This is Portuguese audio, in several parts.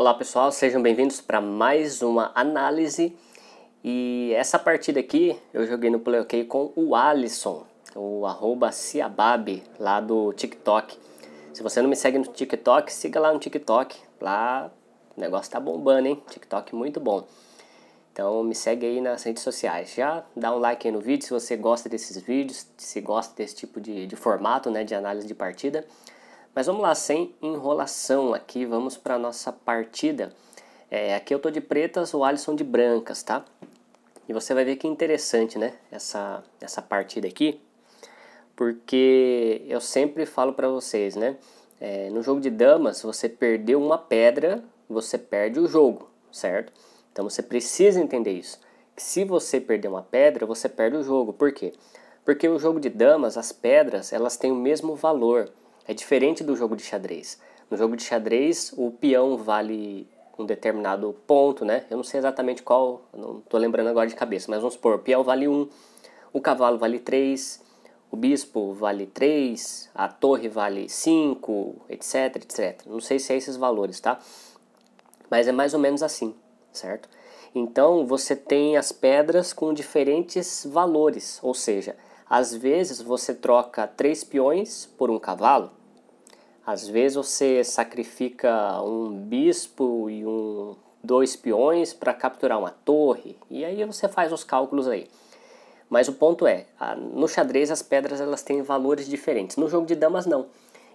Olá pessoal, sejam bem-vindos para mais uma análise. E essa partida aqui eu joguei no Play OK com o Alisson, o arroba Ciabab, lá do TikTok. Se você não me segue no TikTok, siga lá no TikTok. Lá o negócio tá bombando, hein? TikTok muito bom. Então me segue aí nas redes sociais. Já dá um like aí no vídeo se você gosta desses vídeos, se gosta desse tipo de, de formato né, de análise de partida. Mas vamos lá, sem enrolação aqui, vamos para a nossa partida. É, aqui eu estou de pretas, o Alisson de brancas, tá? E você vai ver que interessante, né? Essa, essa partida aqui. Porque eu sempre falo para vocês, né? É, no jogo de damas, você perdeu uma pedra, você perde o jogo, certo? Então você precisa entender isso. Que se você perder uma pedra, você perde o jogo. Por quê? Porque o jogo de damas, as pedras, elas têm o mesmo valor. É diferente do jogo de xadrez. No jogo de xadrez, o peão vale um determinado ponto, né? Eu não sei exatamente qual, não estou lembrando agora de cabeça, mas vamos supor, o peão vale 1, o cavalo vale 3, o bispo vale 3, a torre vale 5, etc, etc. Não sei se é esses valores, tá? Mas é mais ou menos assim, certo? Então você tem as pedras com diferentes valores, ou seja, às vezes você troca três peões por um cavalo, às vezes você sacrifica um bispo e um dois peões para capturar uma torre, e aí você faz os cálculos aí. Mas o ponto é, no xadrez as pedras elas têm valores diferentes. No jogo de damas não.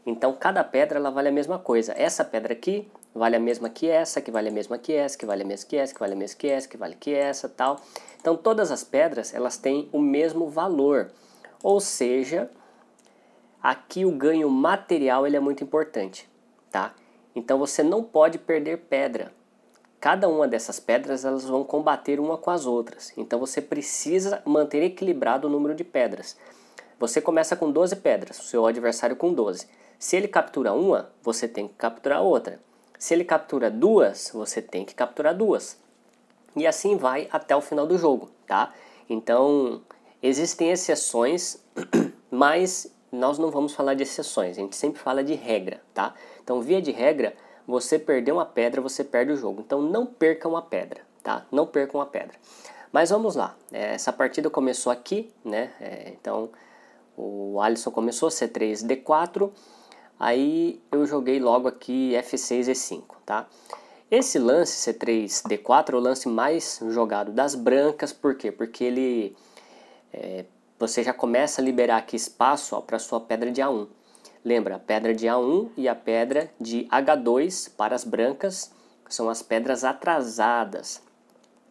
Então cada pedra ela vale a mesma coisa. Essa pedra aqui vale a mesma que essa, que vale a mesma que essa, que vale a mesma que essa, que vale a mesma que essa, que vale que essa, tal. Então todas as pedras elas têm o mesmo valor. Ou seja, aqui o ganho material ele é muito importante, tá? Então você não pode perder pedra. Cada uma dessas pedras elas vão combater uma com as outras. Então você precisa manter equilibrado o número de pedras. Você começa com 12 pedras, o seu adversário com 12. Se ele captura uma, você tem que capturar outra. Se ele captura duas, você tem que capturar duas. E assim vai até o final do jogo, tá? Então, existem exceções, mas nós não vamos falar de exceções, a gente sempre fala de regra, tá? Então, via de regra, você perdeu uma pedra, você perde o jogo. Então, não percam uma pedra, tá? Não percam uma pedra. Mas vamos lá, é, essa partida começou aqui, né? É, então, o Alisson começou C3, D4, aí eu joguei logo aqui F6, E5, tá? Esse lance C3, D4 é o lance mais jogado das brancas, por quê? Porque ele é, você já começa a liberar aqui espaço para a sua pedra de A1. Lembra, a pedra de A1 e a pedra de H2 para as brancas são as pedras atrasadas.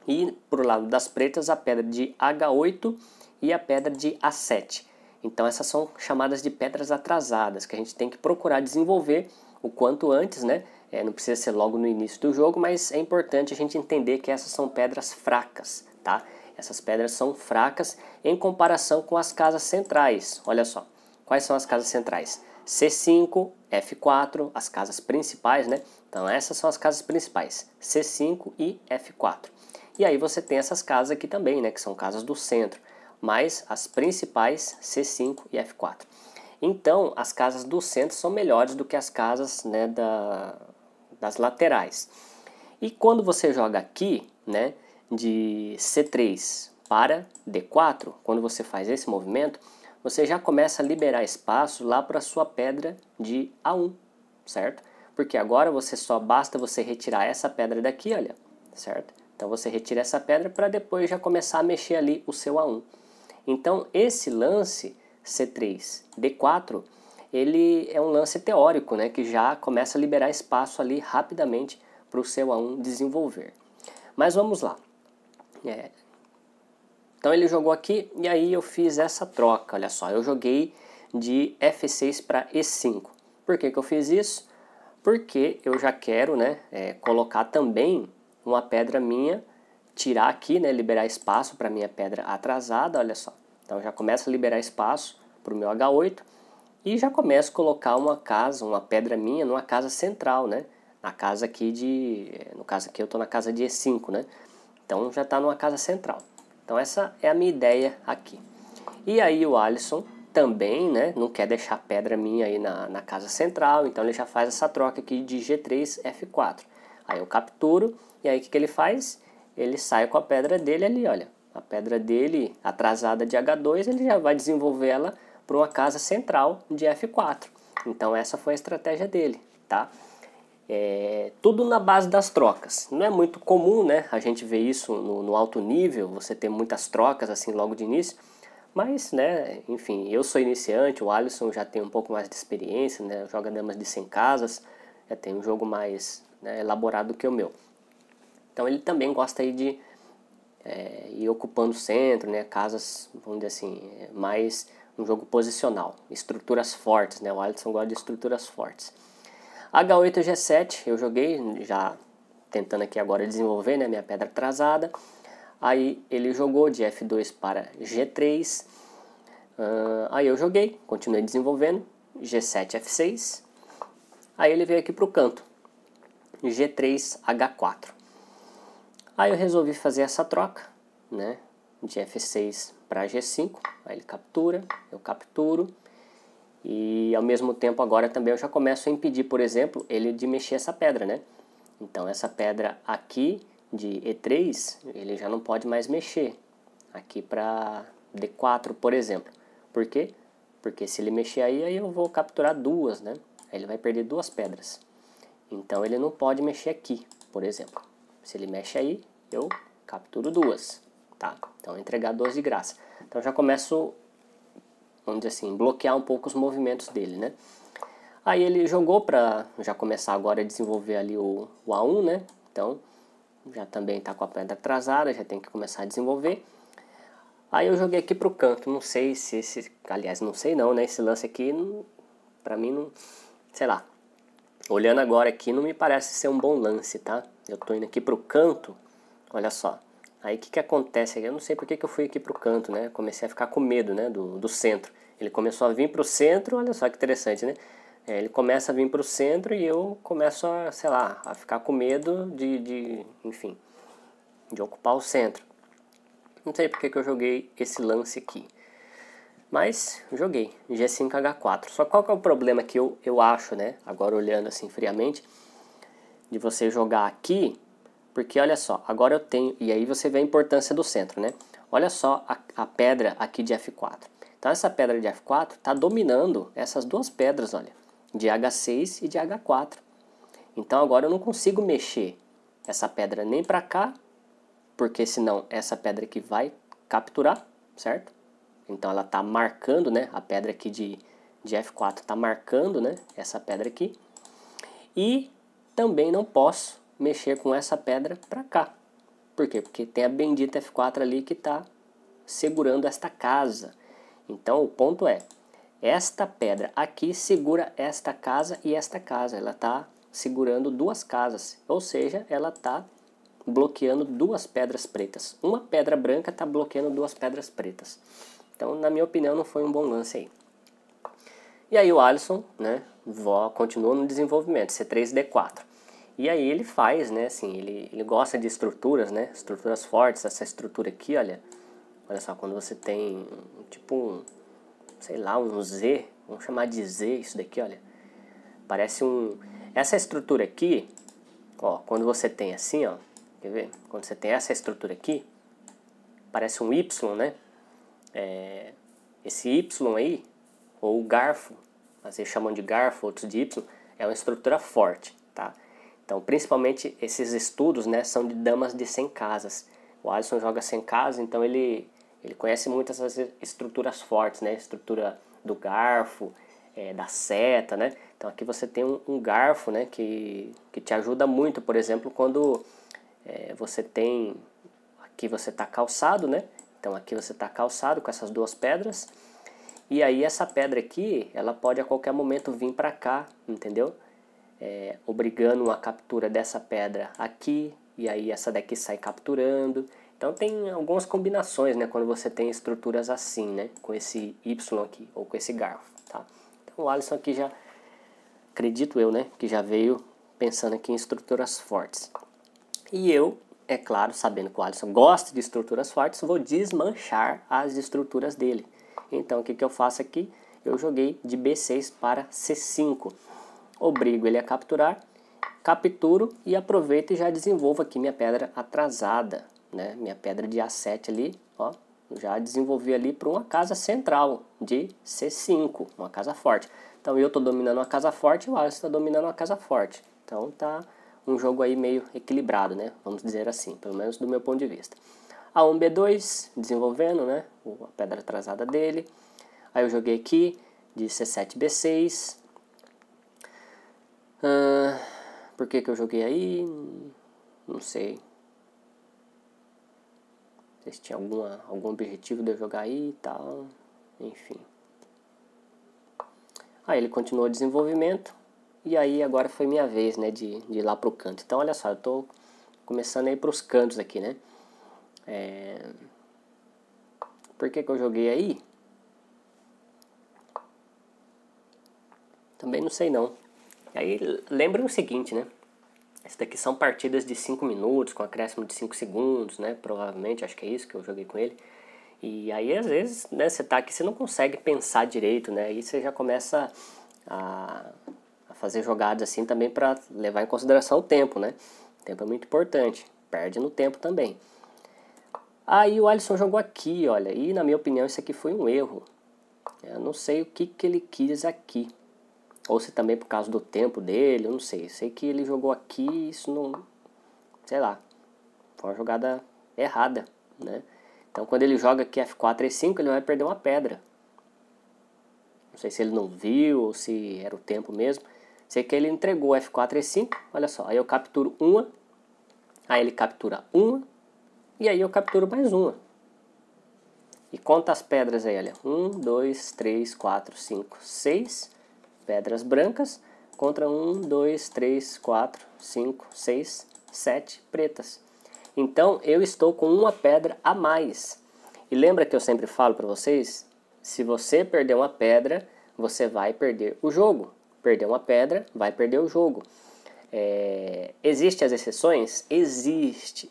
E para o lado das pretas, a pedra de H8 e a pedra de A7. Então essas são chamadas de pedras atrasadas, que a gente tem que procurar desenvolver o quanto antes, né? É, não precisa ser logo no início do jogo, mas é importante a gente entender que essas são pedras fracas, tá? Essas pedras são fracas em comparação com as casas centrais. Olha só, quais são as casas centrais? C5, F4, as casas principais, né? Então essas são as casas principais, C5 e F4. E aí você tem essas casas aqui também, né, que são casas do centro, mas as principais C5 e F4. Então, as casas do centro são melhores do que as casas né, da, das laterais. E quando você joga aqui, né, de C3 para D4, quando você faz esse movimento, você já começa a liberar espaço lá para a sua pedra de A1, certo? Porque agora você só basta você retirar essa pedra daqui, olha, certo? Então você retira essa pedra para depois já começar a mexer ali o seu A1. Então esse lance C3, D4, ele é um lance teórico, né, que já começa a liberar espaço ali rapidamente para o seu A1 desenvolver. Mas vamos lá. É. Então ele jogou aqui e aí eu fiz essa troca, olha só, eu joguei de F6 para E5. Por que, que eu fiz isso? Porque eu já quero né, é, colocar também uma pedra minha, tirar aqui, né, liberar espaço para minha pedra atrasada, olha só. Então já começa a liberar espaço para o meu H8 e já começo a colocar uma casa, uma pedra minha numa casa central, né? Na casa aqui de, no caso aqui eu estou na casa de E5, né? Então já está numa casa central. Então essa é a minha ideia aqui. E aí o Alisson também né, não quer deixar pedra minha aí na, na casa central, então ele já faz essa troca aqui de G3, F4. Aí eu capturo, e aí o que, que ele faz? Ele sai com a pedra dele ali, olha. A pedra dele, atrasada de H2, ele já vai desenvolver ela para uma casa central de F4. Então essa foi a estratégia dele, tá? É, tudo na base das trocas. Não é muito comum, né? A gente vê isso no, no, alto nível, você ter muitas trocas assim logo de início. Mas, né, enfim, eu sou iniciante, o Alisson já tem um pouco mais de experiência, né? Joga damas de 100 casas, já tem um jogo mais né, elaborado que o meu. Então ele também gosta aí de é, ir ocupando o centro, né? Casas, vamos dizer assim, é, mais um jogo posicional, estruturas fortes, né? O Alisson gosta de estruturas fortes. H8G7 eu joguei, já tentando aqui agora desenvolver né, minha pedra atrasada. Aí ele jogou de F2 para G3. Uh, aí eu joguei, continuei desenvolvendo. G7, F6. Aí ele veio aqui para o canto. G3, H4. Aí eu resolvi fazer essa troca, né? De F6 para G5. Aí ele captura, eu capturo. E ao mesmo tempo agora também eu já começo a impedir, por exemplo, ele de mexer essa pedra, né? Então essa pedra aqui de E3, ele já não pode mais mexer. Aqui para D4, por exemplo. Por quê? Porque se ele mexer aí, aí eu vou capturar duas, né? Aí ele vai perder duas pedras. Então ele não pode mexer aqui, por exemplo. Se ele mexe aí, eu capturo duas, tá? Então entregar duas de graça. Então já começo vamos dizer assim, bloquear um pouco os movimentos dele, né? Aí ele jogou para já começar agora a desenvolver ali o, o A1, né? Então já também está com a pedra atrasada, já tem que começar a desenvolver. Aí eu joguei aqui para o canto, não sei se esse, aliás, não sei não, né? Esse lance aqui, para mim, não, sei lá. Olhando agora aqui, não me parece ser um bom lance, tá? Eu estou indo aqui para o canto, olha só. Aí o que, que acontece? Eu não sei por que, que eu fui aqui para o canto, né? Comecei a ficar com medo né? do, do centro. Ele começou a vir para o centro, olha só que interessante, né? É, ele começa a vir para o centro e eu começo a, sei lá, a ficar com medo de, de enfim, de ocupar o centro. Não sei porque que eu joguei esse lance aqui. Mas joguei, G5H4. Só qual que é o problema que eu, eu acho, né? Agora olhando assim friamente, de você jogar aqui porque olha só, agora eu tenho, e aí você vê a importância do centro, né? Olha só a, a pedra aqui de F4. Então essa pedra de F4 está dominando essas duas pedras, olha, de H6 e de H4. Então agora eu não consigo mexer essa pedra nem para cá, porque senão essa pedra aqui vai capturar, certo? Então ela está marcando, né? A pedra aqui de, de F4 está marcando, né? Essa pedra aqui. E também não posso mexer com essa pedra para cá. Por quê? Porque tem a bendita F4 ali que está segurando esta casa. Então o ponto é, esta pedra aqui segura esta casa e esta casa. Ela está segurando duas casas, ou seja, ela está bloqueando duas pedras pretas. Uma pedra branca está bloqueando duas pedras pretas. Então, na minha opinião, não foi um bom lance aí. E aí o Alisson né, continua no desenvolvimento, C3, D4. E aí ele faz, né, assim, ele, ele gosta de estruturas, né, estruturas fortes, essa estrutura aqui, olha, olha só, quando você tem, tipo, um, sei lá, um Z, vamos chamar de Z isso daqui, olha, parece um, essa estrutura aqui, ó, quando você tem assim, ó, quer ver, quando você tem essa estrutura aqui, parece um Y, né, é, esse Y aí, ou garfo, às vezes chamam de garfo, outros de Y, é uma estrutura forte, tá, então, principalmente esses estudos, né, são de damas de 100 casas. O Alisson joga 100 casas, então ele ele conhece muito essas estruturas fortes, né, estrutura do garfo, é, da seta, né. Então aqui você tem um, um, garfo, né, que que te ajuda muito, por exemplo, quando é, você tem aqui você está calçado, né. Então aqui você está calçado com essas duas pedras. E aí essa pedra aqui, ela pode a qualquer momento vir para cá, entendeu? é, obrigando a captura dessa pedra aqui, e aí essa daqui sai capturando. Então tem algumas combinações, né, quando você tem estruturas assim, né, com esse Y aqui, ou com esse garfo, tá? Então o Alisson aqui já, acredito eu, né, que já veio pensando aqui em estruturas fortes. E eu, é claro, sabendo que o Alisson gosta de estruturas fortes, vou desmanchar as estruturas dele. Então o que, que eu faço aqui? Eu joguei de B6 para C5 obrigo ele a capturar, capturo e aproveito e já desenvolvo aqui minha pedra atrasada, né? Minha pedra de A7 ali, ó, já desenvolvi ali para uma casa central de C5, uma casa forte. Então eu estou dominando uma casa forte e o Alice está dominando uma casa forte. Então tá um jogo aí meio equilibrado, né? Vamos dizer assim, pelo menos do meu ponto de vista. A1 B2 desenvolvendo, né? A pedra atrasada dele. Aí eu joguei aqui de C7 B6, ah, por que, que eu joguei aí? Não sei. Não sei se tinha alguma, algum objetivo de eu jogar aí e tal. Enfim. Aí ah, ele continuou o desenvolvimento. E aí agora foi minha vez, né, de, de ir lá pro canto. Então olha só, eu tô começando ir pros cantos aqui, né? É... Por que que eu joguei aí? Também não sei não aí lembra o seguinte, né? Isso daqui são partidas de 5 minutos, com acréscimo de 5 segundos, né? Provavelmente, acho que é isso que eu joguei com ele. E aí, às vezes, né, você tá aqui, você não consegue pensar direito, né? Aí você já começa a, a fazer jogadas assim também para levar em consideração o tempo, né? O tempo é muito importante, perde no tempo também. Aí o Alisson jogou aqui, olha, e na minha opinião isso aqui foi um erro. Eu não sei o que, que ele quis aqui. Ou se também por causa do tempo dele, eu não sei. Sei que ele jogou aqui e isso não. Sei lá. Foi uma jogada errada, né? Então quando ele joga aqui F4 e 5, ele vai perder uma pedra. Não sei se ele não viu ou se era o tempo mesmo. Sei que ele entregou F4 e 5, olha só. Aí eu capturo uma, aí ele captura uma, e aí eu capturo mais uma. E conta as pedras aí, olha. 1, 2, 3, 4, 5, 6 pedras brancas contra 1, 2, 3, 4, 5, 6, 7 pretas. Então eu estou com uma pedra a mais. E lembra que eu sempre falo para vocês? Se você perder uma pedra, você vai perder o jogo. Perder uma pedra, vai perder o jogo. É... Existem as exceções? Existe.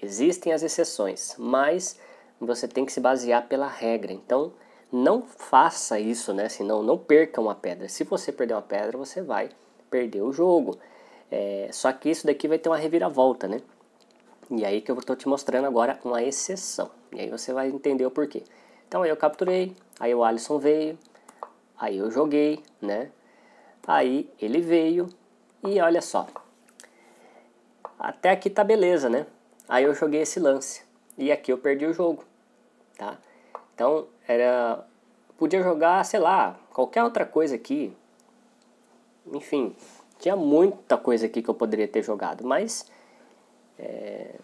Existem as exceções, mas você tem que se basear pela regra. Então, não faça isso, né? Senão assim, não perca uma pedra. Se você perder uma pedra, você vai perder o jogo. É, só que isso daqui vai ter uma reviravolta, né? E aí que eu estou te mostrando agora uma exceção. E aí você vai entender o porquê. Então aí eu capturei, aí o Alisson veio, aí eu joguei, né? Aí ele veio e olha só. Até aqui tá beleza, né? Aí eu joguei esse lance e aqui eu perdi o jogo, tá? Então, era podia jogar, sei lá, qualquer outra coisa aqui. Enfim, tinha muita coisa aqui que eu poderia ter jogado, mas é,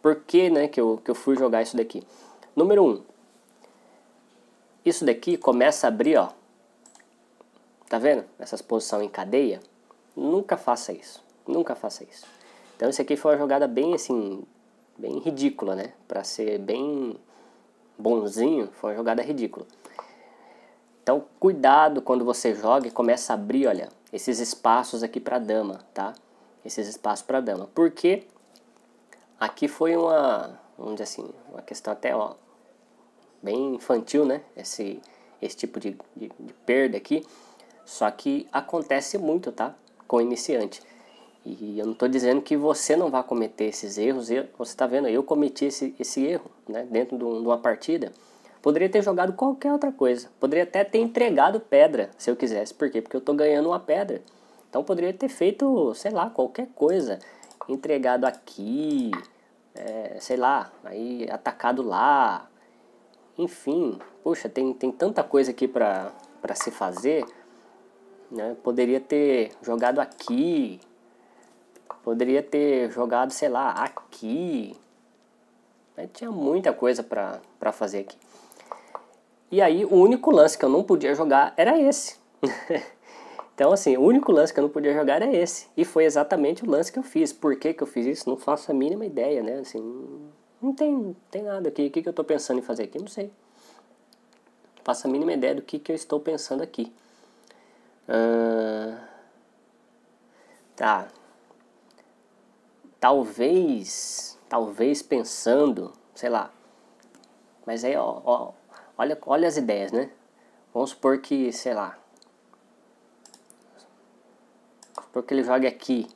por que, né, que, eu, que eu fui jogar isso daqui? Número 1. Um, isso daqui começa a abrir, ó. Tá vendo? Essas posições em cadeia. Nunca faça isso. Nunca faça isso. Então isso aqui foi uma jogada bem assim, bem ridícula, né? Pra ser bem bonzinho, foi uma jogada ridícula. Então, cuidado quando você joga e começa a abrir, olha, esses espaços aqui para dama, tá? Esses espaços para dama. Porque aqui foi uma, vamos dizer assim, uma questão até ó, bem infantil, né? Esse, esse tipo de, de, de perda aqui. Só que acontece muito, tá? Com iniciante. E eu não estou dizendo que você não vá cometer esses erros. Eu, você está vendo, eu cometi esse, esse erro né, dentro de, um, de uma partida. Poderia ter jogado qualquer outra coisa. Poderia até ter entregado pedra, se eu quisesse. Por quê? Porque eu estou ganhando uma pedra. Então poderia ter feito, sei lá, qualquer coisa. Entregado aqui, é, sei lá, aí atacado lá. Enfim, Poxa, tem, tem tanta coisa aqui para se fazer. Né? Poderia ter jogado aqui, Poderia ter jogado, sei lá, aqui. Mas tinha muita coisa para fazer aqui. E aí o único lance que eu não podia jogar era esse. então assim, o único lance que eu não podia jogar era esse. E foi exatamente o lance que eu fiz. Por que, que eu fiz isso? Não faço a mínima ideia, né? Assim, não tem, não tem nada aqui. O que, que eu estou pensando em fazer aqui? Não sei. Não faço a mínima ideia do que, que eu estou pensando aqui. Uh... Tá, Talvez, talvez pensando, sei lá. Mas aí, ó, ó, olha, olha as ideias, né? Vamos supor que, sei lá. porque supor que ele jogue aqui.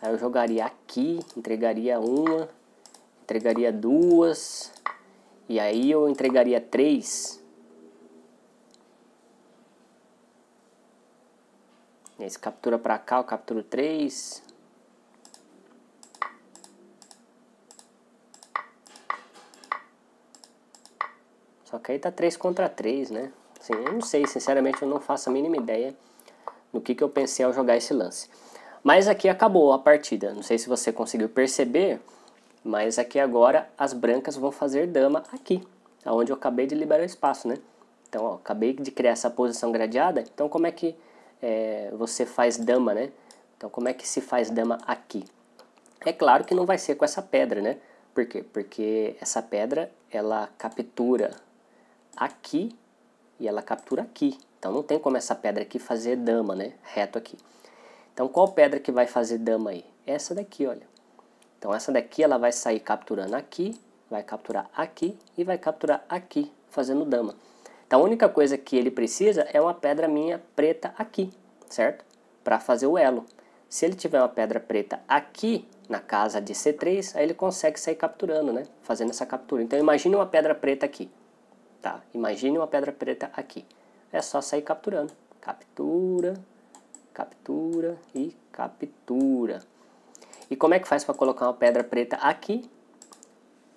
Aí eu jogaria aqui, entregaria uma, entregaria duas, e aí eu entregaria três. Esse captura para cá, eu capturo três que aí tá 3 contra 3, né? Assim, eu não sei, sinceramente eu não faço a mínima ideia do que, que eu pensei ao jogar esse lance. Mas aqui acabou a partida. Não sei se você conseguiu perceber, mas aqui agora as brancas vão fazer dama aqui, aonde eu acabei de liberar o espaço, né? Então, ó, acabei de criar essa posição gradeada. Então, como é que é, você faz dama, né? Então, como é que se faz dama aqui? É claro que não vai ser com essa pedra, né? Por quê? Porque essa pedra, ela captura aqui e ela captura aqui. Então não tem como essa pedra aqui fazer dama, né? Reto aqui. Então qual pedra que vai fazer dama aí? Essa daqui, olha. Então essa daqui ela vai sair capturando aqui, vai capturar aqui e vai capturar aqui, fazendo dama. Então a única coisa que ele precisa é uma pedra minha preta aqui, certo? Para fazer o elo. Se ele tiver uma pedra preta aqui, na casa de C3, aí ele consegue sair capturando, né? Fazendo essa captura. Então imagine uma pedra preta aqui. Tá, imagine uma pedra preta aqui. É só sair capturando. Captura, captura e captura. E como é que faz para colocar uma pedra preta aqui?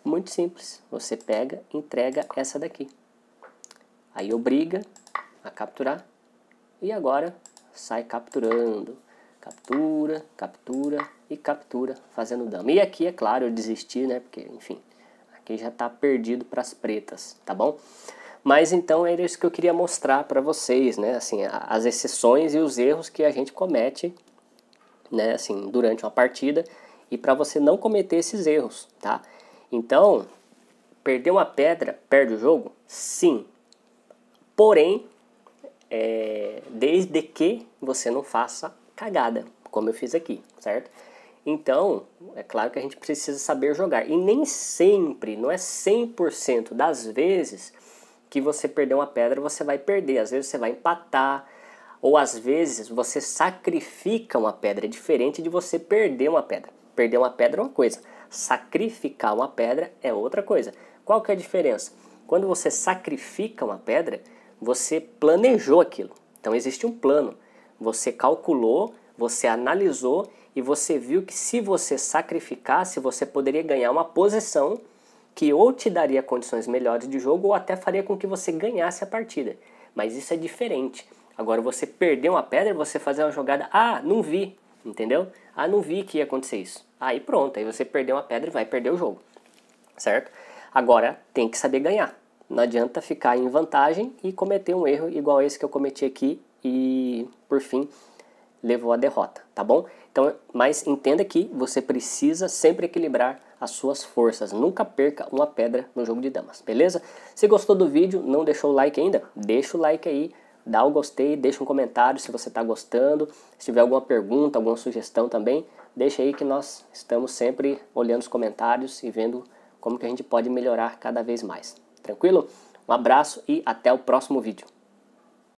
Muito simples. Você pega, entrega essa daqui. Aí obriga a capturar. E agora sai capturando. Captura, captura e captura, fazendo dano. E aqui, é claro, eu desisti, né? Porque, enfim, que já está perdido para as pretas, tá bom? Mas então era isso que eu queria mostrar para vocês, né? Assim, as exceções e os erros que a gente comete, né? Assim, durante uma partida e para você não cometer esses erros, tá? Então, perder uma pedra perde o jogo? Sim. Porém, é, desde que você não faça cagada, como eu fiz aqui, certo? Então, é claro que a gente precisa saber jogar. E nem sempre, não é 100% das vezes que você perder uma pedra, você vai perder. Às vezes você vai empatar, ou às vezes você sacrifica uma pedra. É diferente de você perder uma pedra. Perder uma pedra é uma coisa, sacrificar uma pedra é outra coisa. Qual que é a diferença? Quando você sacrifica uma pedra, você planejou aquilo. Então existe um plano. Você calculou você analisou e você viu que se você sacrificasse, você poderia ganhar uma posição que ou te daria condições melhores de jogo ou até faria com que você ganhasse a partida. Mas isso é diferente. Agora você perdeu uma pedra, você fazer uma jogada, ah, não vi, entendeu? Ah, não vi que ia acontecer isso. Aí pronto, aí você perdeu uma pedra e vai perder o jogo. Certo? Agora tem que saber ganhar. Não adianta ficar em vantagem e cometer um erro igual esse que eu cometi aqui e por fim levou à derrota, tá bom? Então, mas entenda que você precisa sempre equilibrar as suas forças. Nunca perca uma pedra no jogo de damas, beleza? Se gostou do vídeo, não deixou o like ainda? Deixa o like aí, dá o gostei, deixa um comentário se você está gostando. Se tiver alguma pergunta, alguma sugestão também, deixa aí que nós estamos sempre olhando os comentários e vendo como que a gente pode melhorar cada vez mais. Tranquilo? Um abraço e até o próximo vídeo.